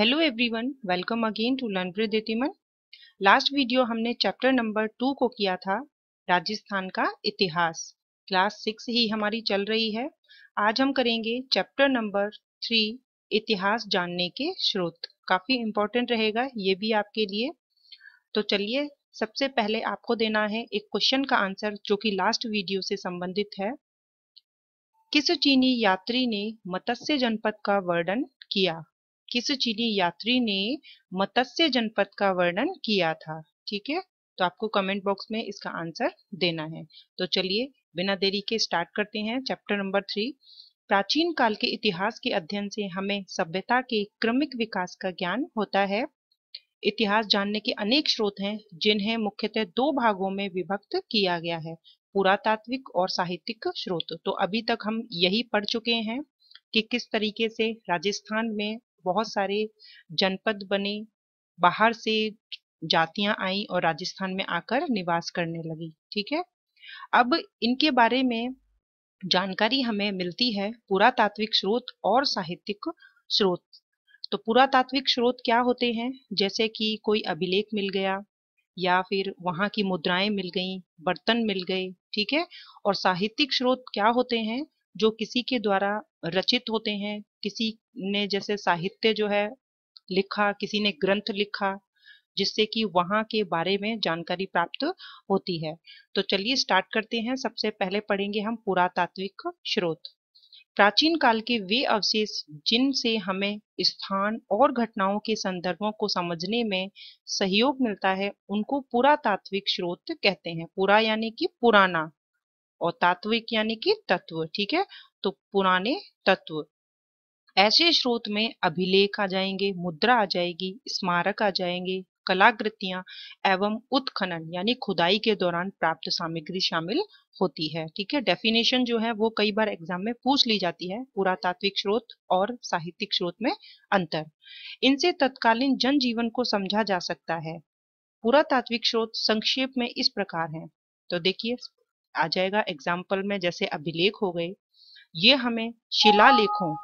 Hello everyone welcome again to learn ब्रिद इतिमन last video हमने चैप्टर नंबर टू को किया था राजस्थान का इतिहास क्लास सिक्स ही हमारी चल रही है आज हम करेंगे चैप्टर नंबर थ्री इतिहास जानने के स्रोत काफ़ी इम्पोर्टेंट रहेगा ये भी आपके लिए तो चलिए सबसे पहले आपको देना है एक क्वेश्चन का आंसर जो कि लास्ट वीडियो से संबंधित है किस चीनी यात्री ने मत्स्य जनपद का वर्णन किया किस चीनी यात्री ने मत्स्य जनपद का वर्णन किया था ठीक है तो आपको कमेंट बॉक्स में इसका आंसर देना है तो चलिए बिना देरी के स्टार्ट करते हैं चैप्टर नंबर थ्री प्राचीन काल के इतिहास के अध्ययन से हमें सभ्यता के क्रमिक विकास का ज्ञान होता है इतिहास जानने के अनेक स्रोत हैं जिन्हें मुख्यतः दो भागों में विभक्त किया गया है पुरातात्विक और साहित्यिक स्रोत तो अभी तक हम यही पढ़ चुके हैं कि किस तरीके से राजस्थान में बहुत सारे जनपद बने बाहर से जातियां आई और राजस्थान में आकर निवास करने लगी ठीक है अब इनके बारे में जानकारी हमें मिलती है पुरातात्विक स्रोत और साहित्यिक स्रोत तो पुरातात्विक स्रोत क्या होते हैं जैसे कि कोई अभिलेख मिल गया या फिर वहां की मुद्राएं मिल गई बर्तन मिल गए ठीक है और साहित्यिक स्रोत क्या होते हैं जो किसी के द्वारा रचित होते हैं किसी ने जैसे साहित्य जो है लिखा किसी ने ग्रंथ लिखा जिससे कि वहां के बारे में जानकारी प्राप्त होती है तो चलिए स्टार्ट करते हैं सबसे पहले पढ़ेंगे हम पुरातात्विक स्रोत प्राचीन काल के वे अवशेष जिनसे हमें स्थान और घटनाओं के संदर्भों को समझने में सहयोग मिलता है उनको पुरातात्विक स्रोत कहते हैं पुरा यानी कि पुराना और तात्विक यानी कि तत्व ठीक है तो पुराने तत्व ऐसे स्रोत में अभिलेख आ जाएंगे मुद्रा आ जाएगी स्मारक आ जाएंगे कलाकृतियां एवं उत्खनन यानी खुदाई के दौरान प्राप्त सामग्री शामिल होती है ठीक है डेफिनेशन जो है वो कई बार एग्जाम में पूछ ली जाती है पुरातात्विक स्रोत और साहित्यिक स्रोत में अंतर इनसे तत्कालीन जनजीवन को समझा जा सकता है पुरातात्विक स्रोत संक्षेप में इस प्रकार है तो देखिए आ जाएगा एग्जाम्पल में जैसे अभिलेख हो गए ये हमें शिलालेखों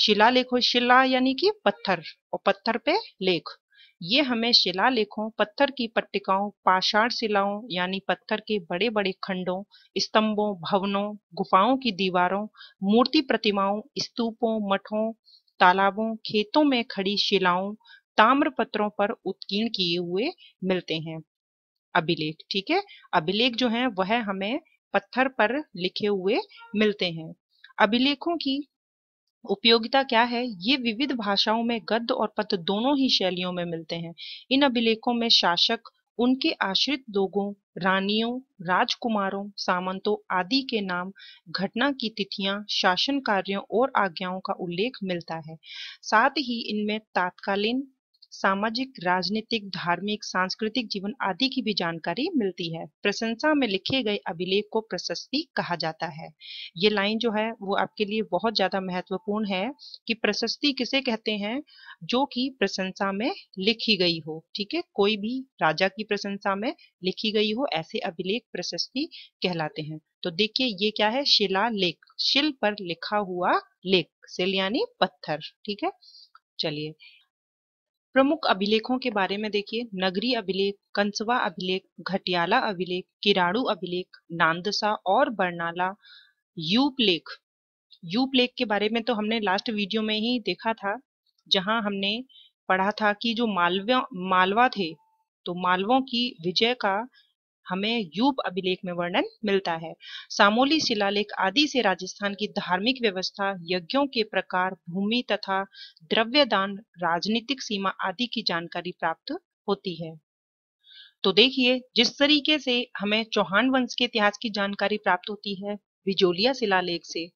शिलालेखों शिला यानी कि पत्थर और पत्थर पे लेख ये हमें शिलालेखों पत्थर की पट्टिकाओं पाषाण शिलाओं यानी पत्थर के बड़े बड़े खंडों स्तंभों भवनों गुफाओं की दीवारों मूर्ति प्रतिमाओं स्तूपों मठों तालाबों खेतों में खड़ी शिलाओं ताम्र पत्रों पर उत्कीर्ण किए हुए मिलते हैं अभिलेख ठीक है अभिलेख जो है वह हमें पत्थर पर लिखे हुए मिलते हैं अभिलेखों की उपयोगिता क्या है ये विविध भाषाओं में गद्य और पद दोनों ही शैलियों में मिलते हैं इन अभिलेखों में शासक उनके आश्रित लोगों रानियों राजकुमारों सामंतों आदि के नाम घटना की तिथियां शासन कार्यों और आज्ञाओं का उल्लेख मिलता है साथ ही इनमें तात्कालीन सामाजिक राजनीतिक धार्मिक सांस्कृतिक जीवन आदि की भी जानकारी मिलती है प्रशंसा में लिखे गए अभिलेख को प्रशस्ति कहा जाता है ये लाइन जो है वो आपके लिए बहुत ज्यादा महत्वपूर्ण है कि प्रशस्ति किसे कहते हैं जो कि प्रशंसा में लिखी गई हो ठीक है कोई भी राजा की प्रशंसा में लिखी गई हो ऐसे अभिलेख प्रशस्ति कहलाते हैं तो देखिए ये क्या है शिला लेख शिल पर लिखा हुआ लेख शिल यानी पत्थर ठीक है चलिए प्रमुख अभिलेखों के बारे में देखिए नगरी अभिलेख कंसवा अभिलेख घटियाला अभिलेख किराड़ू अभिलेख नांदसा और बरनाला यूपलेख यूपलेख के बारे में तो हमने लास्ट वीडियो में ही देखा था जहां हमने पढ़ा था कि जो मालवा मालवा थे तो मालवों की विजय का हमें यूप अभिलेख में वर्णन मिलता है सामोली शिलालेख आदि से राजस्थान की धार्मिक व्यवस्था यज्ञों के प्रकार भूमि तथा द्रव्य दान राजनीतिक सीमा आदि की जानकारी प्राप्त होती है तो देखिए जिस तरीके से हमें चौहान वंश के इतिहास की जानकारी प्राप्त होती है विजोलिया शिलालेख से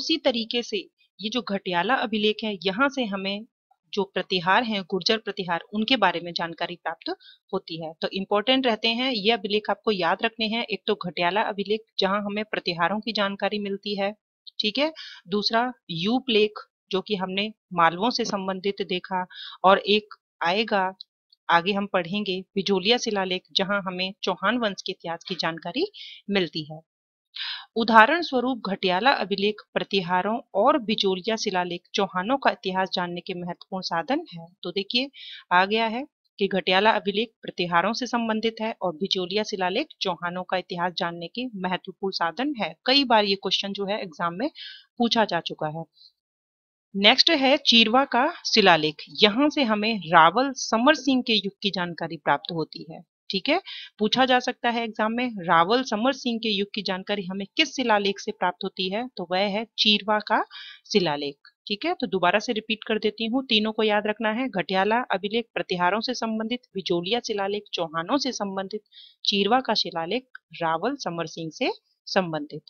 उसी तरीके से ये जो घटियाला अभिलेख है यहाँ से हमें जो प्रतिहार हैं गुर्जर प्रतिहार उनके बारे में जानकारी प्राप्त होती है तो इम्पोर्टेंट रहते हैं ये अभिलेख आपको याद रखने हैं एक तो घटियाला अभिलेख जहां हमें प्रतिहारों की जानकारी मिलती है ठीक है दूसरा यूप लेख जो कि हमने मालवों से संबंधित देखा और एक आएगा आगे हम पढ़ेंगे बिजोलिया शिलालेख जहां हमें चौहान वंश के इतिहास की जानकारी मिलती है उदाहरण स्वरूप घटियाला अभिलेख प्रतिहारों और बिजोलिया शिलालेख चौहानों का इतिहास जानने के महत्वपूर्ण साधन है तो देखिए आ गया है कि घटियाला अभिलेख प्रतिहारों से संबंधित है और बिजोलिया शिलालेख चौहानों का इतिहास जानने के महत्वपूर्ण साधन है कई बार ये क्वेश्चन जो है एग्जाम में पूछा जा चुका है नेक्स्ट है चीरवा का शिलालेख यहाँ से हमें रावल समर सिंह के युग की जानकारी प्राप्त होती है ठीक है पूछा जा सकता है एग्जाम में रावल समर सिंह के युग की जानकारी हमें किस शिलालेख से प्राप्त होती है तो वह है चीरवा का शिलालेख ठीक है तो दोबारा से रिपीट कर देती हूँ तीनों को याद रखना है घटियाला अभिलेख प्रतिहारों से संबंधित बिजोलिया शिलालेख चौहानों से संबंधित चीरवा का शिलालेख रावल समर सिंह से संबंधित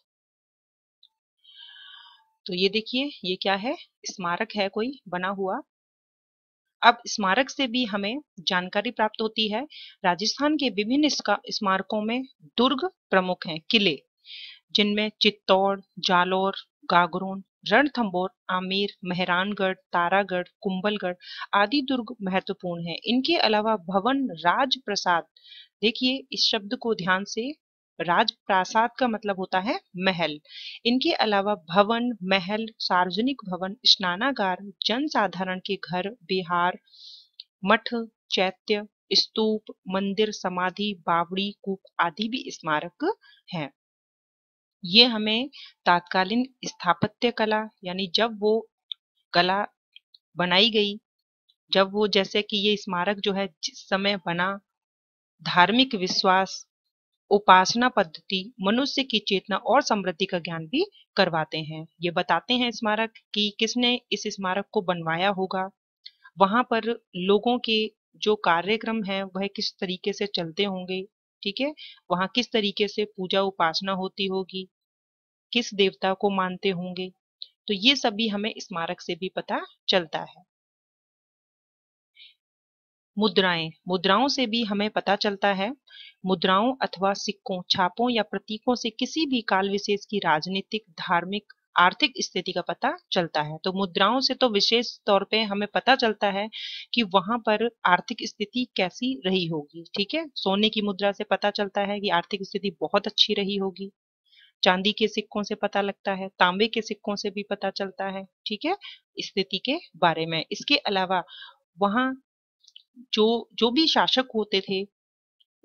तो ये देखिए ये क्या है स्मारक है कोई बना हुआ अब स्मारक से भी हमें जानकारी प्राप्त होती है राजस्थान के विभिन्न स्मारकों में दुर्ग प्रमुख हैं किले जिनमें चित्तौड़ जालोर गागरून रणथंबोर आमेर मेहरानगढ़ तारागढ़ कुंबलगढ़ आदि दुर्ग महत्वपूर्ण हैं। इनके अलावा भवन राज प्रसाद देखिए इस शब्द को ध्यान से राजप्रासाद का मतलब होता है महल इनके अलावा भवन महल सार्वजनिक भवन स्नानागार जन साधारण के घर बिहार मठ चैत्य स्तूप मंदिर समाधि बावड़ी कूप आदि भी स्मारक हैं ये हमें तात्कालीन स्थापत्य कला यानी जब वो कला बनाई गई जब वो जैसे कि ये स्मारक जो है जिस समय बना धार्मिक विश्वास उपासना पद्धति मनुष्य की चेतना और समृद्धि का ज्ञान भी करवाते हैं ये बताते हैं स्मारक कि किसने इस स्मारक को बनवाया होगा वहां पर लोगों के जो कार्यक्रम है वह किस तरीके से चलते होंगे ठीक है वहां किस तरीके से पूजा उपासना होती होगी किस देवता को मानते होंगे तो ये सभी हमें स्मारक से भी पता चलता है मुद्राएं मुद्राओं से भी हमें पता चलता है मुद्राओं अथवा सिक्कों छापों या प्रतीकों से किसी भी काल विशेष की राजनीतिक धार्मिक आर्थिक स्थिति का पता चलता है तो मुद्राओं से तो विशेष तौर पे हमें पता चलता है कि वहां पर आर्थिक स्थिति कैसी रही होगी ठीक है सोने की मुद्रा से पता चलता है कि आर्थिक स्थिति बहुत अच्छी रही होगी चांदी के सिक्कों से पता लगता है तांबे के सिक्कों से भी पता चलता है ठीक है स्थिति के बारे में इसके अलावा वहां जो जो भी शासक होते थे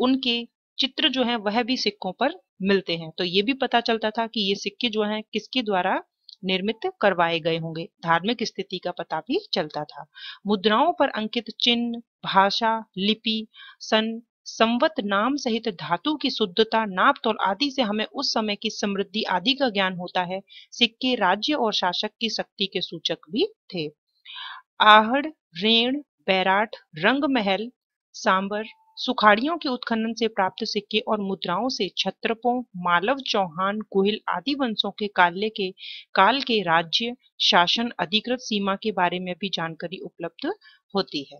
उनके चित्र जो है वह भी सिक्कों पर मिलते हैं तो ये भी पता चलता था कि ये सिक्के जो हैं किसके द्वारा निर्मित करवाए गए होंगे धार्मिक स्थिति का पता भी चलता था मुद्राओं पर अंकित चिन्ह भाषा लिपि सन संवत नाम सहित धातु की शुद्धता नाप तोल आदि से हमें उस समय की समृद्धि आदि का ज्ञान होता है सिक्के राज्य और शासक की शक्ति के सूचक भी थे आहड़ ऋण बैराट महल सांबर सुखाड़ियों के उत्खनन से प्राप्त सिक्के और मुद्राओं से छत्रपों मालव चौहान गोहिल आदि वंशों के काल्य के काल के राज्य शासन अधिकृत सीमा के बारे में भी जानकारी उपलब्ध होती है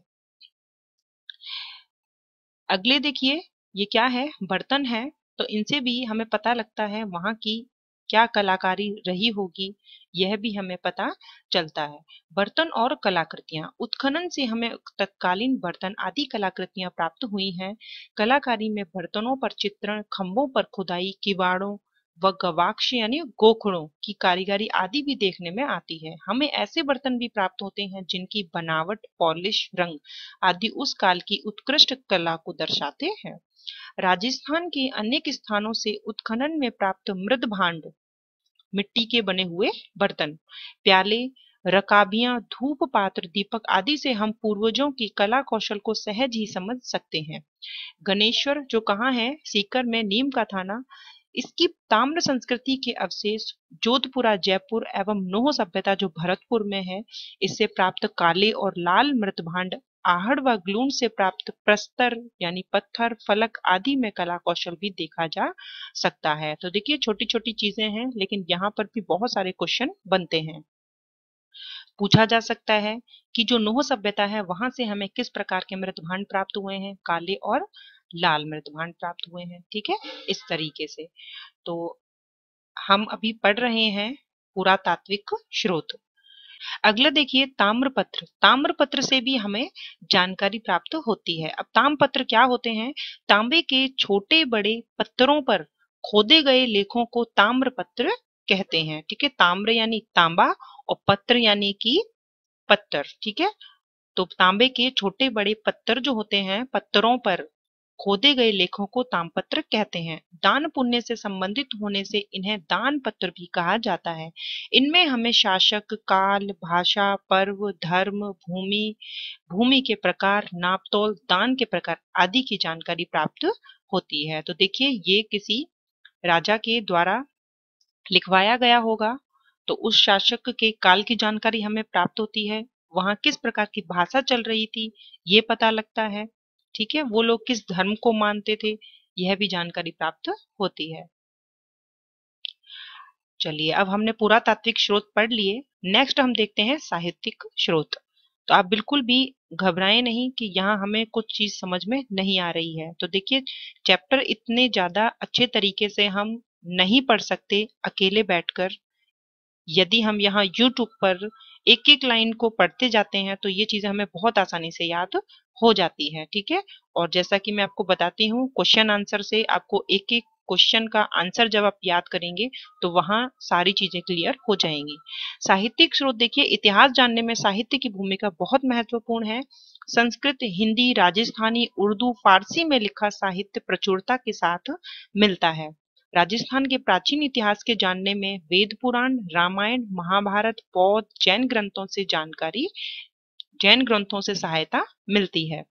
अगले देखिए ये क्या है बर्तन है तो इनसे भी हमें पता लगता है वहां की क्या कलाकारी रही होगी यह भी हमें पता चलता है बर्तन और कलाकृतियां उत्खनन से हमें तत्कालीन बर्तन आदि कलाकृतियां प्राप्त हुई हैं कलाकारी में बर्तनों पर चित्रण खम्भों पर खुदाई किवाड़ों व गवाक्ष यानी गोखड़ों की कारीगरी आदि भी देखने में आती है हमें ऐसे बर्तन भी प्राप्त होते हैं जिनकी बनावट पॉलिश रंग आदि उस काल की उत्कृष्ट कला को दर्शाते हैं राजस्थान के अनेक स्थानों से उत्खनन में प्राप्त मृद भांड मिट्टी के बने हुए बर्तन प्याले रकाबिया धूप पात्र दीपक आदि से हम पूर्वजों की कला कौशल को सहज ही समझ सकते हैं गणेश्वर जो कहाँ है सीकर में नीम का थाना इसकी ताम्र संस्कृति के अवशेष जोधपुरा जयपुर एवं नोह सभ्यता जो भरतपुर में है इससे प्राप्त काले और लाल मृत भांड आहड़ व ग्लून से प्राप्त प्रस्तर यानी पत्थर फलक आदि में कला कौशल भी देखा जा सकता है तो देखिए छोटी छोटी चीजें हैं लेकिन यहाँ पर भी बहुत सारे क्वेश्चन बनते हैं पूछा जा सकता है कि जो नोह सभ्यता है वहां से हमें किस प्रकार के मृत भांड प्राप्त हुए हैं काले और लाल मृत भांड प्राप्त हुए हैं ठीक है इस तरीके से तो हम अभी पढ़ रहे हैं पुरातात्विक स्रोत अगला देखिए ताम्रपत्र ताम्रपत्र से भी हमें जानकारी प्राप्त होती है अब ताम्रपत्र क्या होते हैं तांबे के छोटे बड़े पत्थरों पर खोदे गए लेखों को ताम्र पत्र कहते हैं ठीक है ताम्र यानी तांबा और पत्र यानी कि पत्थर ठीक है तो तांबे के छोटे बड़े पत्थर जो होते हैं पत्थरों पर खोदे गए लेखों को तामपत्र कहते हैं दान पुण्य से संबंधित होने से इन्हें दान पत्र भी कहा जाता है इनमें हमें शासक काल भाषा पर्व धर्म भूमि भूमि के प्रकार नापतोल दान के प्रकार आदि की जानकारी प्राप्त होती है तो देखिए ये किसी राजा के द्वारा लिखवाया गया होगा तो उस शासक के काल की जानकारी हमें प्राप्त होती है वहां किस प्रकार की भाषा चल रही थी ये पता लगता है ठीक है वो लोग किस धर्म को मानते थे यह भी जानकारी प्राप्त होती है चलिए अब हमने पूरा तात्विक स्रोत पढ़ लिए नेक्स्ट हम देखते हैं साहित्यिक स्रोत तो आप बिल्कुल भी घबराएं नहीं कि यहाँ हमें कुछ चीज समझ में नहीं आ रही है तो देखिए चैप्टर इतने ज्यादा अच्छे तरीके से हम नहीं पढ़ सकते अकेले बैठकर यदि हम यहाँ YouTube पर एक एक लाइन को पढ़ते जाते हैं तो ये चीजें हमें बहुत आसानी से याद हो जाती है ठीक है और जैसा कि मैं आपको बताती हूँ क्वेश्चन आंसर से आपको एक एक क्वेश्चन का आंसर जब आप याद करेंगे तो वहां सारी चीजें क्लियर हो जाएंगी साहित्यिक स्रोत देखिए इतिहास जानने में साहित्य की भूमिका बहुत महत्वपूर्ण है संस्कृत हिंदी राजस्थानी उर्दू फारसी में लिखा साहित्य प्रचुरता के साथ मिलता है राजस्थान के प्राचीन इतिहास के जानने में वेद पुराण रामायण महाभारत बौद्ध जैन ग्रंथों से जानकारी जैन ग्रंथों से सहायता मिलती है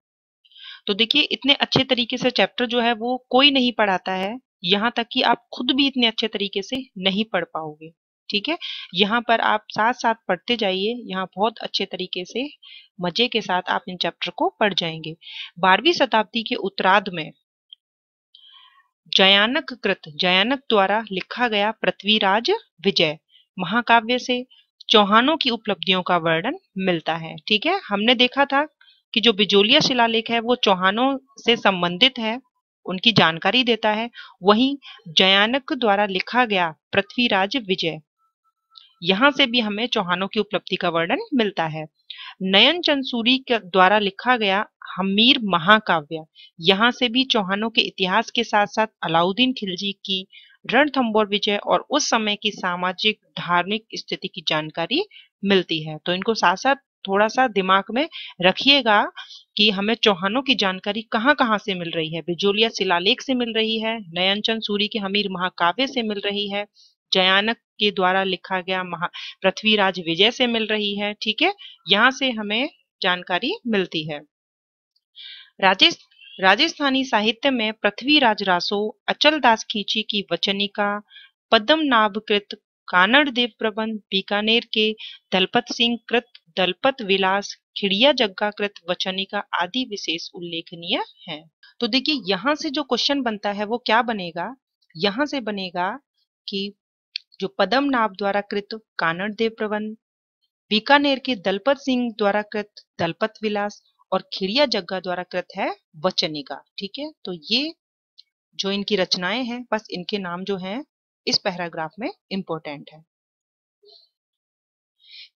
तो देखिए इतने अच्छे तरीके से चैप्टर जो है वो कोई नहीं पढ़ाता है यहाँ तक कि आप खुद भी इतने अच्छे तरीके से नहीं पढ़ पाओगे ठीक है यहाँ पर आप साथ साथ पढ़ते जाइए यहाँ बहुत अच्छे तरीके से मजे के साथ आप इन चैप्टर को पढ़ जाएंगे बारहवीं शताब्दी के उत्तराध में जयानक कृत जयानक द्वारा लिखा गया पृथ्वीराज विजय महाकाव्य से चौहानों की उपलब्धियों का वर्णन मिलता है ठीक है हमने देखा था कि जो बिजोलिया शिलालेख है वो चौहानों से संबंधित है उनकी जानकारी देता है वहीं जयानक द्वारा लिखा गया पृथ्वीराज विजय यहां से भी हमें चौहानों की उपलब्धि का वर्णन मिलता है नयन के द्वारा लिखा गया हमीर महाकाव्य यहाँ से भी चौहानों के इतिहास के साथ साथ अलाउद्दीन खिलजी की रणथंबोर विजय और उस समय की सामाजिक धार्मिक स्थिति की जानकारी मिलती है तो इनको साथ साथ थोड़ा सा दिमाग में रखिएगा कि हमें चौहानों की जानकारी कहाँ कहाँ से मिल रही है बिजोलिया शिलालेख से मिल रही है चंद सूरी के हमीर महाकाव्य से मिल रही है जयानक के द्वारा लिखा गया महा पृथ्वीराज विजय से मिल रही है ठीक है यहाँ से हमें जानकारी मिलती है राजेश राजस्थानी साहित्य में पृथ्वीराज रासो अचल दास खींची की वचनिका पद्मनाभकृत कानड़ देव प्रबंध बीकानेर के दलपत सिंह कृत दलपत विलास खिड़िया जग्गा कृत वचनिका आदि विशेष उल्लेखनीय है तो देखिए यहाँ से जो क्वेश्चन बनता है वो क्या बनेगा यहाँ से बनेगा कि जो पदम नाभ द्वारा कृत कानड़ देव प्रबंध बीकानेर के दलपत सिंह द्वारा कृत दलपत विलास और खिड़िया जग्गा द्वारा कृत है वचनिका ठीक है तो ये जो इनकी रचनाएं हैं बस इनके नाम जो हैं इस पैराग्राफ में इंपॉर्टेंट है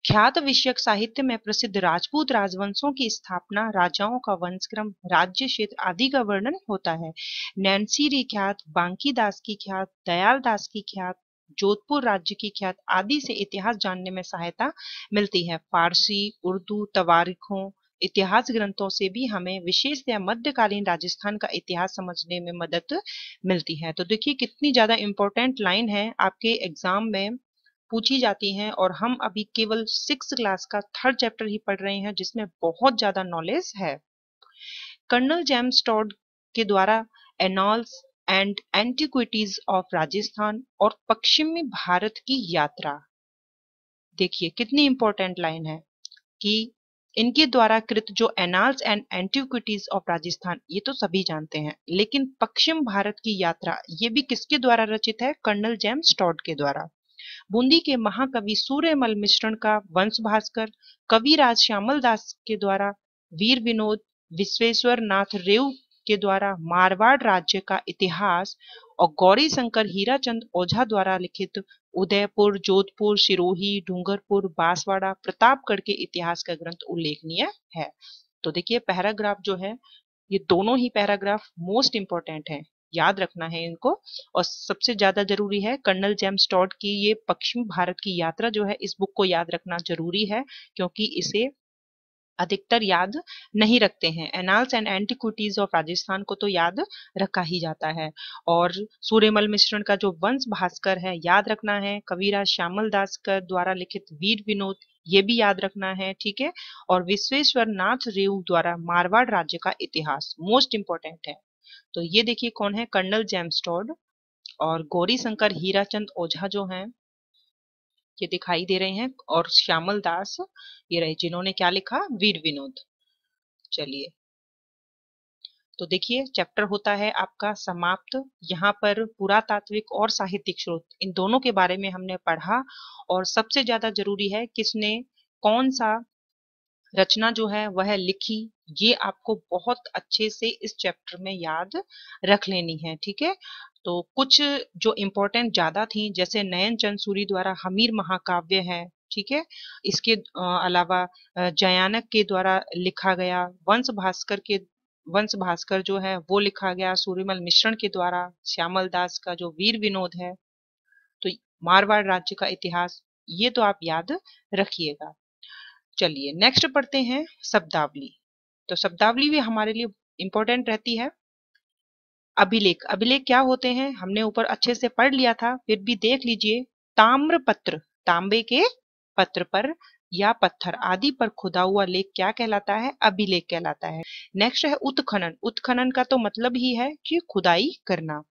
ख्यात विषयक साहित्य में प्रसिद्ध राजपूत राजवंशों की स्थापना राजाओं का वंशक्रम राज्य क्षेत्र आदि का वर्णन होता है नैनसी री ख्यात बांकी दास की ख्यात दयाल दास की ख्यात जोधपुर राज्य की ख्यात आदि से इतिहास जानने में सहायता मिलती है फारसी उर्दू तवारीखों इतिहास ग्रंथों से भी हमें विशेष या मध्यकालीन राजस्थान का इतिहास समझने में मदद मिलती है तो देखिए कितनी ज्यादा इंपॉर्टेंट लाइन है आपके एग्जाम में पूछी जाती हैं और हम अभी केवल सिक्स क्लास का थर्ड चैप्टर ही पढ़ रहे हैं जिसमें बहुत ज्यादा नॉलेज है कर्नल जेम्स टॉड के द्वारा annals and antiquities of Rajasthan और पश्चिमी भारत की यात्रा देखिए कितनी इंपॉर्टेंट लाइन है कि इनके द्वारा कृत जो annals and antiquities of Rajasthan ये तो सभी जानते हैं लेकिन पश्चिम भारत की यात्रा ये भी किसके द्वारा रचित है कर्नल जेम्स टॉड के द्वारा बूंदी के महाकवि सूर्यमल मिश्रण का वंश भास्कर कविराज श्यामल दास के द्वारा वीर विनोद विश्वेश्वर नाथ रेव के द्वारा मारवाड़ राज्य का इतिहास और गौरी शंकर हीराचंद ओझा द्वारा लिखित उदयपुर जोधपुर सिरोही डूंगरपुर बांसवाड़ा प्रतापगढ़ के इतिहास का ग्रंथ उल्लेखनीय है तो देखिए पैराग्राफ जो है ये दोनों ही पैराग्राफ मोस्ट इंपॉर्टेंट है याद रखना है इनको और सबसे ज्यादा जरूरी है कर्नल जेम स्टॉट की ये पश्चिम भारत की यात्रा जो है इस बुक को याद रखना जरूरी है क्योंकि इसे अधिकतर याद नहीं रखते हैं annals and antiquities of Rajasthan को तो याद रखा ही जाता है और सूर्यमल मिश्रण का जो वंश भास्कर है याद रखना है कविराज श्यामल दास कर द्वारा लिखित वीर विनोद ये भी याद रखना है ठीक है और विश्वेश्वर नाथ रेव द्वारा मारवाड़ राज्य का इतिहास मोस्ट इंपॉर्टेंट है तो ये देखिए कौन है कर्नल टॉड और गौरी शंकर हीराचंद ओझा जो हैं ये दिखाई दे रहे हैं और श्यामल दास ये रहे जिन्होंने क्या लिखा वीर विनोद चलिए तो देखिए चैप्टर होता है आपका समाप्त यहाँ पर पुरातात्विक और साहित्यिक स्रोत इन दोनों के बारे में हमने पढ़ा और सबसे ज्यादा जरूरी है किसने कौन सा रचना जो है वह लिखी ये आपको बहुत अच्छे से इस चैप्टर में याद रख लेनी है ठीक है तो कुछ जो इम्पोर्टेंट ज़्यादा थी जैसे नयन चंद सूरी द्वारा हमीर महाकाव्य है ठीक है इसके अलावा जयानक के द्वारा लिखा गया वंश भास्कर के वंश भास्कर जो है वो लिखा गया सूर्यमल मिश्रण के द्वारा श्यामल दास का जो वीर विनोद है तो मारवाड़ राज्य का इतिहास ये तो आप याद रखिएगा चलिए नेक्स्ट पढ़ते हैं शब्दावली तो शब्दावली भी हमारे लिए इम्पोर्टेंट रहती है अभिलेख अभिलेख क्या होते हैं हमने ऊपर अच्छे से पढ़ लिया था फिर भी देख लीजिए ताम्र पत्र तांबे के पत्र पर या पत्थर आदि पर खुदा हुआ लेख क्या कहलाता है अभिलेख कहलाता है नेक्स्ट है उत्खनन उत्खनन का तो मतलब ही है कि खुदाई करना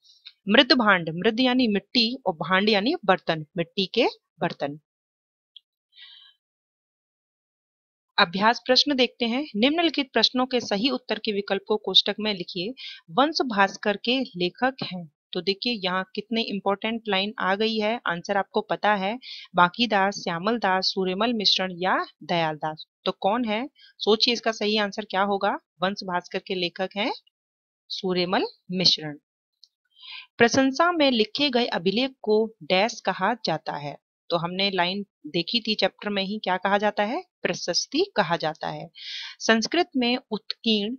मृद भांड मृद यानी मिट्टी और भांड यानी बर्तन मिट्टी के बर्तन अभ्यास प्रश्न देखते हैं निम्नलिखित प्रश्नों के सही उत्तर के विकल्प को कोष्टक में लिखिए वंश भास्कर के लेखक हैं तो देखिए यहाँ कितने इंपॉर्टेंट लाइन आ गई है आंसर आपको पता है बाकी दास श्यामल दास सूर्यमल मिश्रण या दयाल दास तो कौन है सोचिए इसका सही आंसर क्या होगा वंश भास्कर के लेखक हैं सूर्यमल मिश्रण प्रशंसा में लिखे गए अभिलेख को डैश कहा जाता है तो हमने लाइन देखी थी चैप्टर में ही क्या कहा जाता है प्रशस्ति कहा जाता है संस्कृत में उत्कीर्ण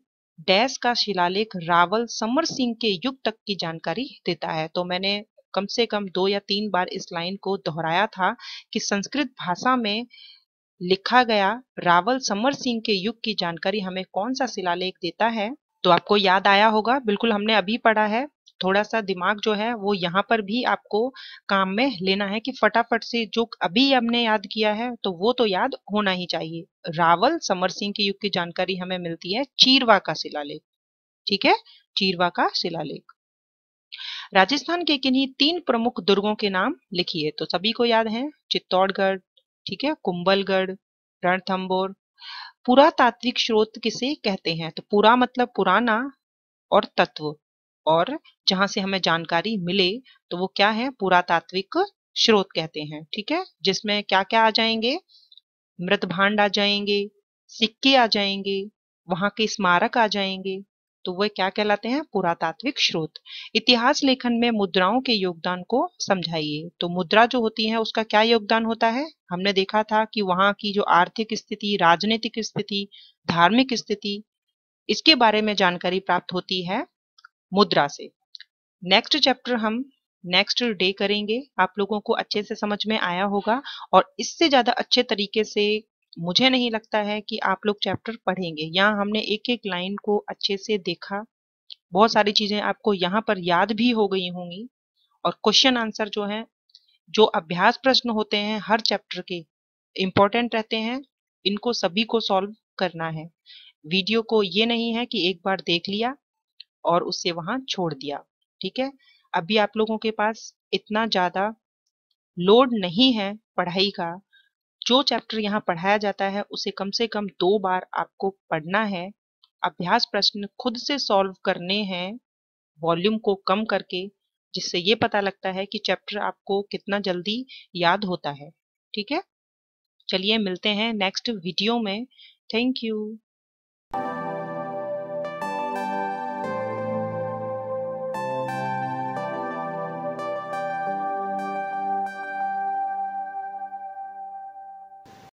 डैश का शिलालेख रावल समर सिंह के युग तक की जानकारी देता है तो मैंने कम से कम दो या तीन बार इस लाइन को दोहराया था कि संस्कृत भाषा में लिखा गया रावल समर सिंह के युग की जानकारी हमें कौन सा शिलालेख देता है तो आपको याद आया होगा बिल्कुल हमने अभी पढ़ा है थोड़ा सा दिमाग जो है वो यहाँ पर भी आपको काम में लेना है कि फटाफट से जो अभी हमने याद किया है तो वो तो याद होना ही चाहिए रावल समर सिंह के युग की जानकारी हमें मिलती है चीरवा का शिलालेख ठीक है चीरवा का शिलालेख राजस्थान के किन्हीं तीन प्रमुख दुर्गों के नाम लिखिए तो सभी को याद है चित्तौड़गढ़ ठीक है कुंबलगढ़ रणथम्बोर पुरातात्विक स्रोत किसे कहते हैं तो पुरा मतलब पुराना और तत्व और जहां से हमें जानकारी मिले तो वो क्या है पुरातात्विक स्रोत कहते हैं ठीक है जिसमें क्या क्या आ जाएंगे मृत भांड आ जाएंगे सिक्के आ जाएंगे वहां के स्मारक आ जाएंगे तो वह क्या कहलाते हैं पुरातात्विक स्रोत इतिहास लेखन में मुद्राओं के योगदान को समझाइए तो मुद्रा जो होती है उसका क्या योगदान होता है हमने देखा था कि वहां की जो आर्थिक स्थिति राजनीतिक स्थिति धार्मिक स्थिति इसके बारे में जानकारी प्राप्त होती है मुद्रा से नेक्स्ट चैप्टर हम नेक्स्ट डे करेंगे आप लोगों को अच्छे से समझ में आया होगा और इससे ज़्यादा अच्छे तरीके से मुझे नहीं लगता है कि आप लोग चैप्टर पढ़ेंगे यहाँ हमने एक एक लाइन को अच्छे से देखा बहुत सारी चीज़ें आपको यहाँ पर याद भी हो गई होंगी और क्वेश्चन आंसर जो है जो अभ्यास प्रश्न होते हैं हर चैप्टर के इम्पोर्टेंट रहते हैं इनको सभी को सॉल्व करना है वीडियो को ये नहीं है कि एक बार देख लिया और उसे वहां छोड़ दिया ठीक है अभी आप लोगों के पास इतना ज़्यादा लोड नहीं है पढ़ाई का जो चैप्टर यहाँ पढ़ाया जाता है उसे कम से कम दो बार आपको पढ़ना है अभ्यास प्रश्न खुद से सॉल्व करने हैं वॉल्यूम को कम करके जिससे ये पता लगता है कि चैप्टर आपको कितना जल्दी याद होता है ठीक है चलिए मिलते हैं नेक्स्ट वीडियो में थैंक यू